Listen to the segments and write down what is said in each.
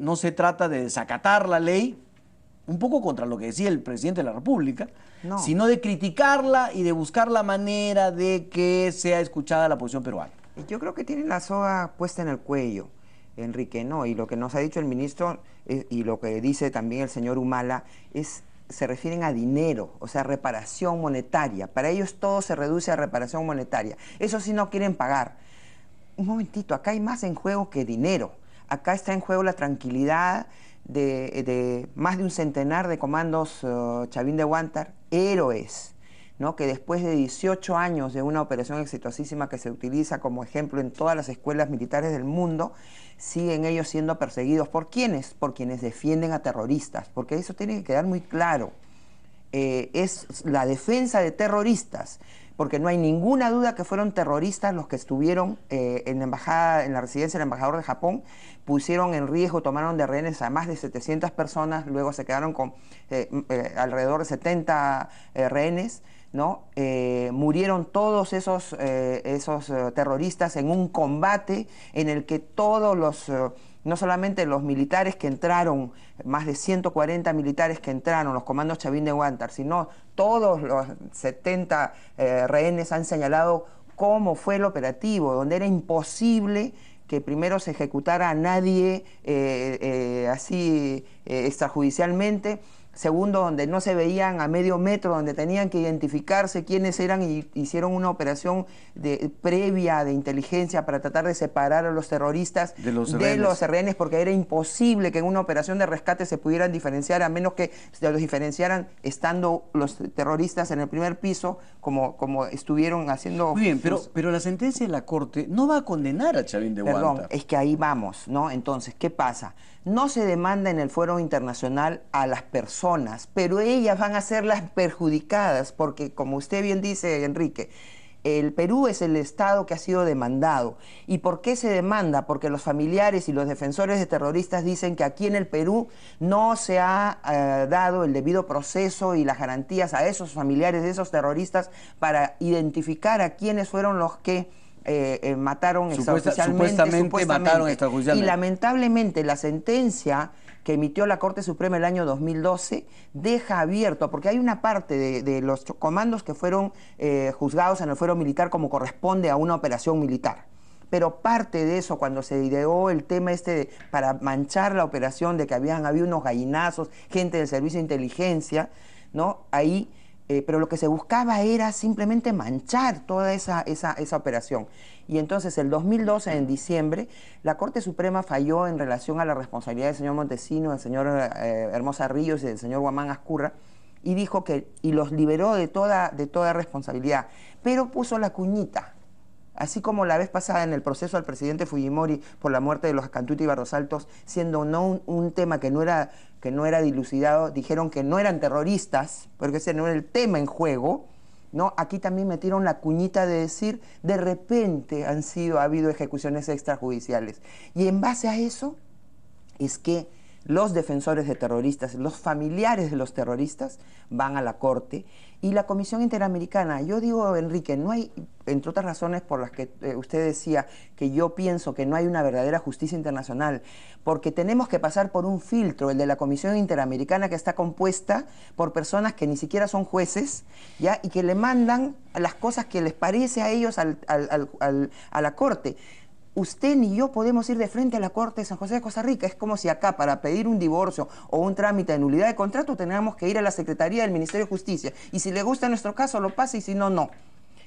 no se trata de desacatar la ley, un poco contra lo que decía el presidente de la República, sino de criticarla y de buscar la manera de que sea escuchada la posición peruana. Yo creo que tienen la soga puesta en el cuello, Enrique, ¿no? Y lo que nos ha dicho el ministro eh, y lo que dice también el señor Humala es se refieren a dinero, o sea, reparación monetaria. Para ellos todo se reduce a reparación monetaria. Eso sí no quieren pagar. Un momentito, acá hay más en juego que dinero Acá está en juego la tranquilidad de, más de un centenar de comandos eh, Chavín de Guantar, héroes, ¿no? que después de 18 años de una operación exitosísima que se utiliza como ejemplo en todas las escuelas militares del mundo, siguen ellos siendo perseguidos. ¿Por quiénes? Por quienes defienden a terroristas, porque eso tiene que quedar muy claro. Eh, es la defensa de terroristas porque no hay ninguna duda que fueron terroristas los que estuvieron eh, en, la embajada, en la residencia del embajador de Japón, pusieron en riesgo, tomaron de rehenes a más de 700 personas, luego se quedaron con eh, eh, alrededor de 70 rehenes. ¿no? murieron todos esos, esos terroristas en un combate en el que todos los no solamente los militares que entraron, más de 140 militares que entraron, los comandos Chavín de Huántar, sino todos los 70 eh, rehenes han señalado cómo fue el operativo, donde era imposible que primero se ejecutara a nadie eh, eh, así extrajudicialmente Segundo, donde no se veían a medio metro, donde tenían que identificarse quiénes eran y hicieron una operación de, previa de inteligencia para tratar de separar a los terroristas de los, de rehenes, porque era imposible que en una operación de rescate se pudieran diferenciar, a menos que los diferenciaran estando los terroristas en el primer piso, como, como estuvieron haciendo. Muy bien, pero, pero la sentencia de la Corte no va a condenar a Chavín de Perdón, es que ahí vamos, ¿no? Entonces, ¿qué pasa? No se demanda en el fuero internacional a las personas pero ellas van a ser las perjudicadas, porque como usted bien dice, Enrique, el Perú es el Estado que ha sido demandado. ¿Y por qué se demanda? Porque los familiares y los defensores de terroristas dicen que aquí en el Perú no se ha eh, dado el debido proceso y las garantías a esos familiares de esos terroristas para identificar a quiénes fueron los que eh, eh, mataron Supuesta, mataron Y lamentablemente la sentencia que emitió la Corte Suprema el año 2012 deja abierto, porque hay una parte de, los comandos que fueron eh, juzgados en el fuero militar como corresponde a una operación militar pero parte de eso, cuando se ideó el tema este para manchar la operación de que habían habido unos gallinazos, gente del servicio de inteligencia, ¿no? Ahí eh, pero lo que se buscaba era simplemente manchar toda esa, esa, esa, operación. Y entonces el 2012, en diciembre, la Corte Suprema falló en relación a la responsabilidad del señor Montesino, del señor eh, Hermosa Ríos y del señor Guamán Ascurra, y dijo que, y los liberó de toda, de toda responsabilidad, pero puso la cuñita, Así como la vez pasada en el proceso al presidente Fujimori por la muerte de los Acantuti y Barros Altos, siendo no un, tema que no, era, que no era dilucidado, dijeron que no eran terroristas, porque ese no era el tema en juego. ¿no? Aquí también metieron la cuñita de decir, de repente han sido, ha habido ejecuciones extrajudiciales. Y en base a eso es que los defensores de terroristas, los familiares de los terroristas van a la Corte y la Comisión Interamericana, yo digo, Enrique, no hay, entre otras razones por las que eh, usted decía que yo pienso que no hay una verdadera justicia internacional, porque tenemos que pasar por un filtro, el de la Comisión Interamericana, que está compuesta por personas que ni siquiera son jueces, ¿ya? y que le mandan las cosas que les parece a ellos a la Corte usted ni yo podemos ir de frente a la Corte de San José de Costa Rica. Es como si acá para pedir un divorcio o un trámite de nulidad de contrato tenemos que ir a la Secretaría del Ministerio de Justicia. Y si le gusta nuestro caso, lo pasa y si no, no.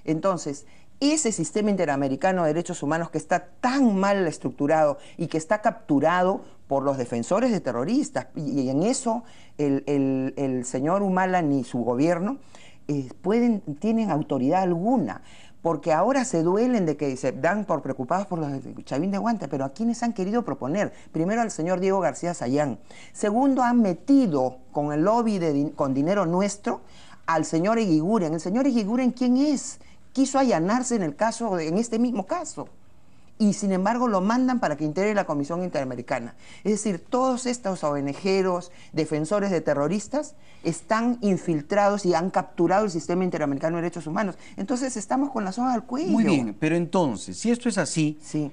Entonces, ese sistema interamericano de derechos humanos que está tan mal estructurado y que está capturado por los defensores de terroristas, y en eso el, señor Humala ni su gobierno eh, tienen autoridad alguna porque ahora se duelen de que se dan por preocupados por los Chavín de Guante, pero a quienes han querido proponer, primero al señor Diego García Sayán, segundo han metido con el lobby con dinero nuestro al señor Eguiguren. ¿El señor Eguiguren quién es? Quiso allanarse en el caso, en este mismo caso y sin embargo lo mandan para que integre la Comisión Interamericana. Es decir, todos estos ONGeros, defensores de terroristas, están infiltrados y han capturado el sistema interamericano de derechos humanos. Entonces estamos con la zona al cuello. Muy bien, pero entonces, si esto es así, sí.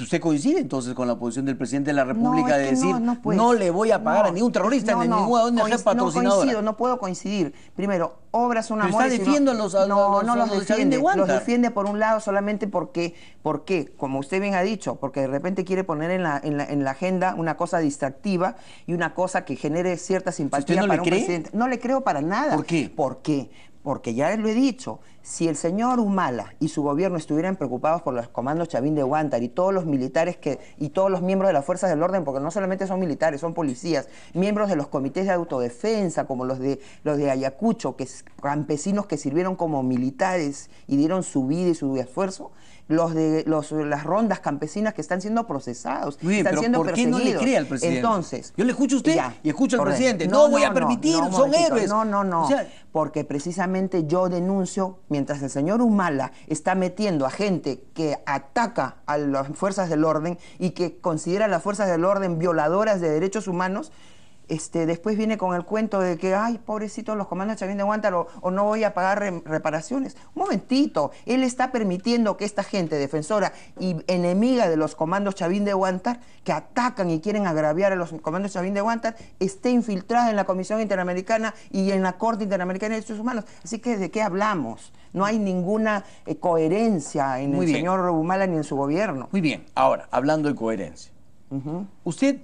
¿Usted coincide entonces con la posición del presidente de la República de decir no, no, le voy a pagar a ningún terrorista, en ninguna ONG patrocinadora? No coincido, no puedo coincidir. Primero, obras son amores. ¿Está los, no, no los, defiende, los defiende por un lado solamente porque, porque, como usted bien ha dicho, porque de repente quiere poner en la, en la, agenda una cosa distractiva y una cosa que genere cierta simpatía no para le un presidente. No le creo para nada. ¿Por qué? ¿Por qué? Porque ya lo he dicho, si el señor Humala y su gobierno estuvieran preocupados por los comandos Chavín de Huántar y todos los militares que, y todos los miembros de las fuerzas del orden, porque no solamente son militares, son policías, miembros de los comités de autodefensa, como los de, los de Ayacucho, que campesinos que sirvieron como militares y dieron su vida y su esfuerzo, los de las rondas campesinas que están siendo procesados, están siendo perseguidos. Entonces, yo le escucho a usted y escucho al presidente, no, voy a permitir, son héroes. No, no, no, porque precisamente yo denuncio Mientras el señor Humala está metiendo a gente que ataca a las fuerzas del orden y que considera a las fuerzas del orden violadoras de derechos humanos, este, después viene con el cuento de que, ay, pobrecitos los comandos Chavín de Guantánamo, o no voy a pagar reparaciones. Un momentito, él está permitiendo que esta gente defensora y enemiga de los comandos Chavín de guantánamo que atacan y quieren agraviar a los comandos Chavín de guantánamo esté infiltrada en la Comisión Interamericana y en la Corte Interamericana de Derechos Humanos. Así que, ¿de qué hablamos? No hay ninguna eh, coherencia en el señor Humala ni en su gobierno. Muy bien, ahora, hablando de coherencia. Usted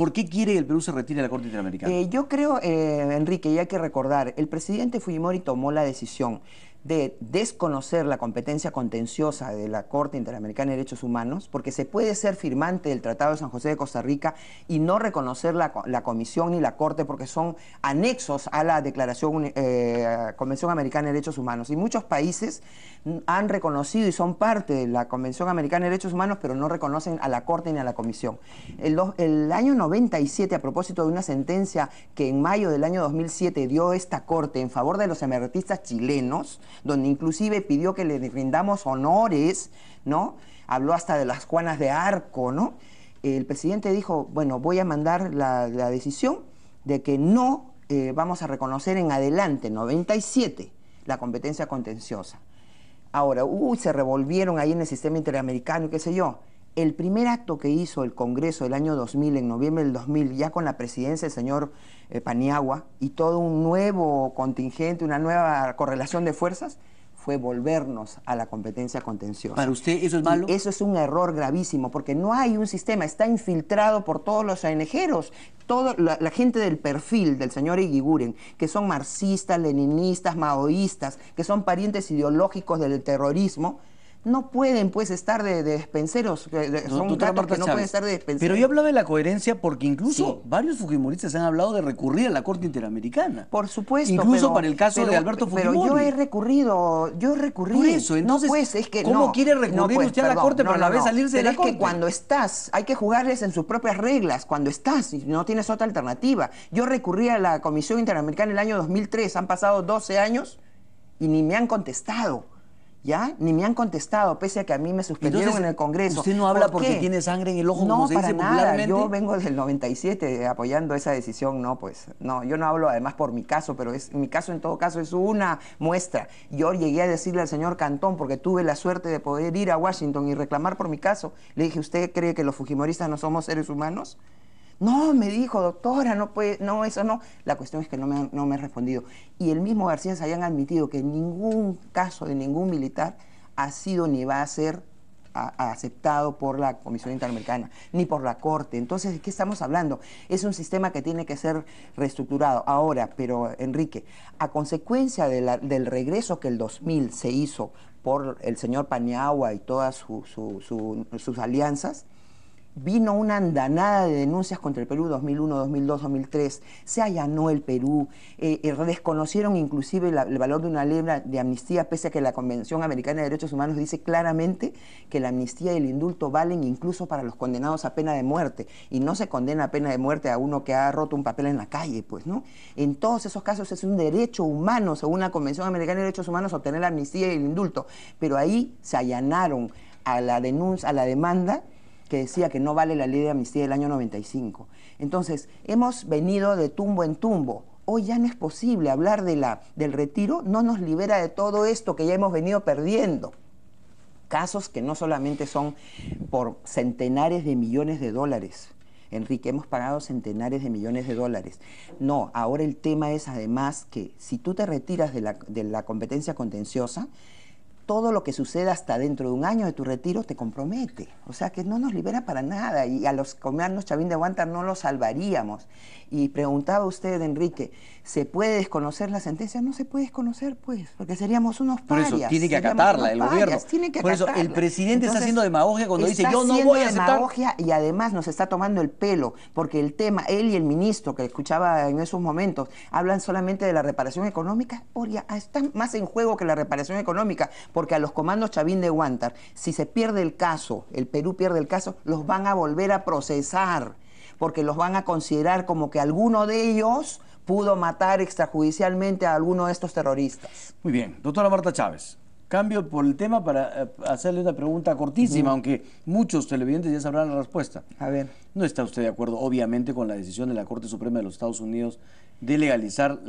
¿Por qué quiere que el Perú se retire de la Corte Interamericana? Eh, yo creo, eh, Enrique, y hay que recordar, el presidente Fujimori tomó la decisión de desconocer la competencia contenciosa de la Corte Interamericana de Derechos Humanos, porque se puede ser firmante del Tratado de San José de Costa Rica y no reconocer la, la Comisión ni la Corte porque son anexos a la Declaración eh, Convención Americana de Derechos Humanos. Y muchos países han reconocido y son parte de la Convención Americana de Derechos Humanos, pero no reconocen a la Corte ni a la Comisión. El, año 97, a propósito de una sentencia que en mayo del año 2007 dio esta Corte en favor de los emeritistas chilenos, donde inclusive pidió que le rindamos honores, ¿no? Habló hasta de las Juanas de Arco, ¿no? El presidente dijo, bueno, voy a mandar la, decisión de que no eh, vamos a reconocer en adelante, 97, la competencia contenciosa. Ahora, uy, se revolvieron ahí en el sistema interamericano, qué sé yo el primer acto que hizo el Congreso del año 2000, en noviembre del 2000, ya con la presidencia del señor eh, Paniagua y todo un nuevo contingente, una nueva correlación de fuerzas, fue volvernos a la competencia contenciosa. ¿Para usted eso es malo? eso es un error gravísimo, porque no hay un sistema, está infiltrado por todos los ANJeros, toda la, gente del perfil del señor Iguiguren, que son marxistas, leninistas, maoístas, que son parientes ideológicos del terrorismo, no pueden pues estar de, despenseros, no, no pueden estar de despenseros. Pero yo hablaba de la coherencia porque incluso varios fujimoristas han hablado de recurrir a la Corte Interamericana. Por supuesto. Incluso para el caso de Alberto Fujimori. Pero yo he recurrido, yo recurrí. Por eso, es que, ¿cómo no, quiere recurrir usted a la Corte para la vez salirse de la Corte? es que cuando estás, hay que jugarles en sus propias reglas, cuando estás, y no tienes otra alternativa. Yo recurrí a la Comisión Interamericana en el año 2003, han pasado 12 años y ni me han contestado. ¿Ya? Ni me han contestado, pese a que a mí me suspendieron en el Congreso. Usted no habla porque tiene sangre en el ojo, no, para nada. Yo vengo del 97 eh, apoyando esa decisión, no, pues. No, yo no hablo además por mi caso, pero es, mi caso en todo caso es una muestra. Yo llegué a decirle al señor Cantón, porque tuve la suerte de poder ir a Washington y reclamar por mi caso. Le dije, ¿usted cree que los fujimoristas no somos seres humanos? No, me dijo, doctora, no puede, no, eso no. La cuestión es que no me, no me ha respondido. Y el mismo García se hayan admitido que ningún caso de ningún militar ha sido ni va a ser aceptado por la Comisión Interamericana, ni por la Corte. Entonces, ¿de qué estamos hablando? Es un sistema que tiene que ser reestructurado. Ahora, pero Enrique, a consecuencia del regreso que el 2000 se hizo por el señor Paniagua y todas sus alianzas, Vino una andanada de denuncias contra el Perú 2001, 2002, 2003. Se allanó el Perú. Eh, eh, desconocieron inclusive el valor de una lebra de amnistía, pese a que la Convención Americana de Derechos Humanos dice claramente que la amnistía y el indulto valen incluso para los condenados a pena de muerte. Y no se condena a pena de muerte a uno que ha roto un papel en la calle, pues, ¿no? En todos esos casos es un derecho humano, según la Convención Americana de Derechos Humanos, obtener la amnistía y el indulto. Pero ahí se allanaron a la a la demanda que decía que no vale la ley de amnistía del año 95. Entonces, hemos venido de tumbo en tumbo. Hoy ya no es posible hablar de la, del retiro, no nos libera de todo esto que ya hemos venido perdiendo. Casos que no solamente son por centenares de millones de dólares. Enrique, hemos pagado centenares de millones de dólares. No, ahora el tema es además que si tú te retiras de la, de la competencia contenciosa, todo lo que suceda hasta dentro de un año de tu retiro te compromete. O sea que no nos libera para nada y a los comernos chavín de aguanta no los salvaríamos. Y preguntaba usted, Enrique, ¿se puede desconocer la sentencia? No se puede desconocer, pues, porque seríamos unos parias. Por eso tiene que acatarla el gobierno. Por el presidente está haciendo demagogia cuando dice yo no voy a aceptar. demagogia y además nos está tomando el pelo, porque el tema, él y el ministro que escuchaba en esos momentos, hablan solamente de la reparación económica, ya está más en juego que la reparación económica porque a los comandos Chavín de Guantar, si se pierde el caso, el Perú pierde el caso, los van a volver a procesar, porque los van a considerar como que alguno de ellos pudo matar extrajudicialmente a alguno de estos terroristas. Muy bien, doctora Marta Chávez, cambio por el tema para eh, hacerle una pregunta cortísima, aunque muchos televidentes ya sabrán la respuesta. A ver. ¿No está usted de acuerdo, obviamente, con la decisión de la Corte Suprema de los Estados Unidos de legalizar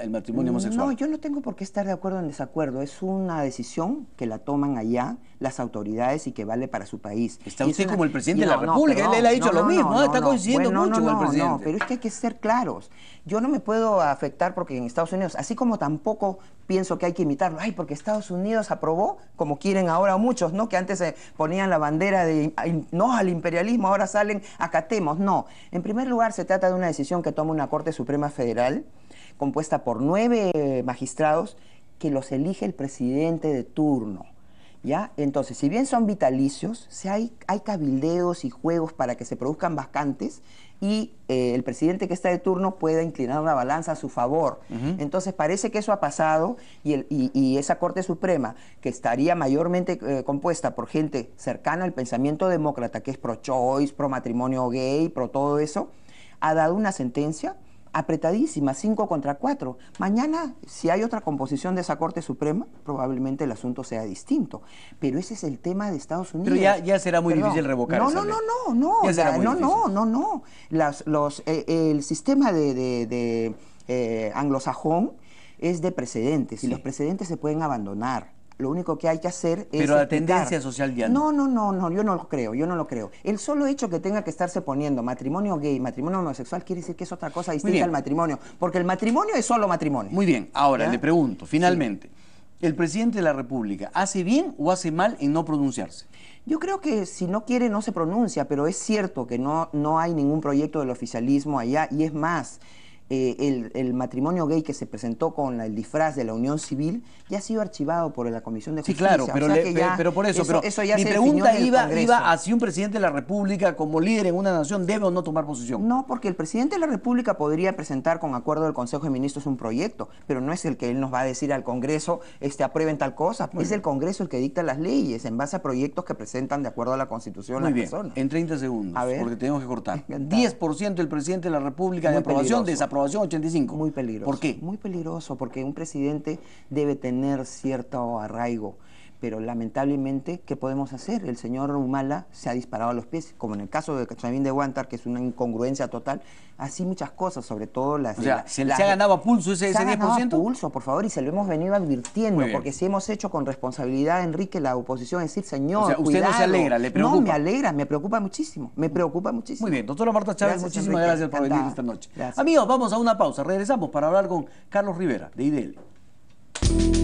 el matrimonio homosexual? No, yo no tengo por qué estar de acuerdo en desacuerdo. Es una decisión que la toman allá las autoridades y que vale para su país. Está usted como el presidente de la República, él, ha dicho lo mismo, ¿eh? está coincidiendo mucho con el presidente. No, pero es que hay que ser claros. Yo no me puedo afectar porque en Estados Unidos, así como tampoco pienso que hay que imitarlo, ay, porque Estados Unidos aprobó, como quieren ahora muchos, ¿no? Que antes se ponían la bandera de no al imperialismo, ahora salen, acatemos. No, en primer lugar se trata de una decisión que toma una Corte Suprema Federal, compuesta por nueve magistrados, que los elige el presidente de turno. Entonces, si bien son vitalicios, si hay, hay cabildeos y juegos para que se produzcan vacantes y eh, el presidente que está de turno pueda inclinar una balanza a su favor. Entonces parece que eso ha pasado y, el, esa Corte Suprema, que estaría mayormente eh, compuesta por gente cercana al pensamiento demócrata, que es pro-choice, pro-matrimonio gay, pro todo eso, ha dado una sentencia apretadísima, 5 contra 4. Mañana, si hay otra composición de esa Corte Suprema, probablemente el asunto sea distinto. Pero ese es el tema de Estados Unidos. Pero ya, será muy difícil revocar. No, no, no, no, no, no, no, no, no, eh, el sistema de, eh, anglosajón es de precedentes y los precedentes se pueden abandonar lo único que hay que hacer es... Pero la tendencia social ya no. No, no, no, yo no lo creo, yo no lo creo. El solo hecho que tenga que estarse poniendo matrimonio gay, matrimonio homosexual, quiere decir que es otra cosa distinta al matrimonio, porque el matrimonio es solo matrimonio. Muy bien, ahora le pregunto, finalmente, ¿el presidente de la República hace bien o hace mal en no pronunciarse? Yo creo que si no quiere no se pronuncia, pero es cierto que no, no hay ningún proyecto del oficialismo allá, y es más, eh, el, matrimonio gay que se presentó con el disfraz de la unión civil ya ha sido archivado por la Comisión de Justicia. Sí, claro, pero, por eso, pero mi pregunta iba, a si un presidente de la República como líder en una nación debe o no tomar posición. No, porque el presidente de la República podría presentar con acuerdo del Consejo de Ministros un proyecto, pero no es el que él nos va a decir al Congreso, este, aprueben tal cosa. es el Congreso el que dicta las leyes en base a proyectos que presentan de acuerdo a la Constitución Muy bien. En 30 segundos, porque tenemos que cortar. 10% el presidente de la República de aprobación, desaprobación 85. Muy peligroso. ¿Por qué? Muy peligroso, porque un presidente debe tener cierto arraigo pero lamentablemente, ¿qué podemos hacer? El señor Humala se ha disparado a los pies, como en el caso de Cachamín de Guantar, que es una incongruencia total, así muchas cosas, sobre todo las... O sea, se, ha ganado a pulso ese, 10%. Se ha ganado pulso, por favor, y se lo hemos venido advirtiendo, porque si hemos hecho con responsabilidad, Enrique, la oposición, decir, señor, o usted no se alegra, le preocupa. No, me alegra, me preocupa muchísimo, me preocupa muchísimo. Muy bien, doctora Marta Chávez, muchísimas gracias por venir esta noche. Amigos, vamos a una pausa, regresamos para hablar con Carlos Rivera, de IDEL.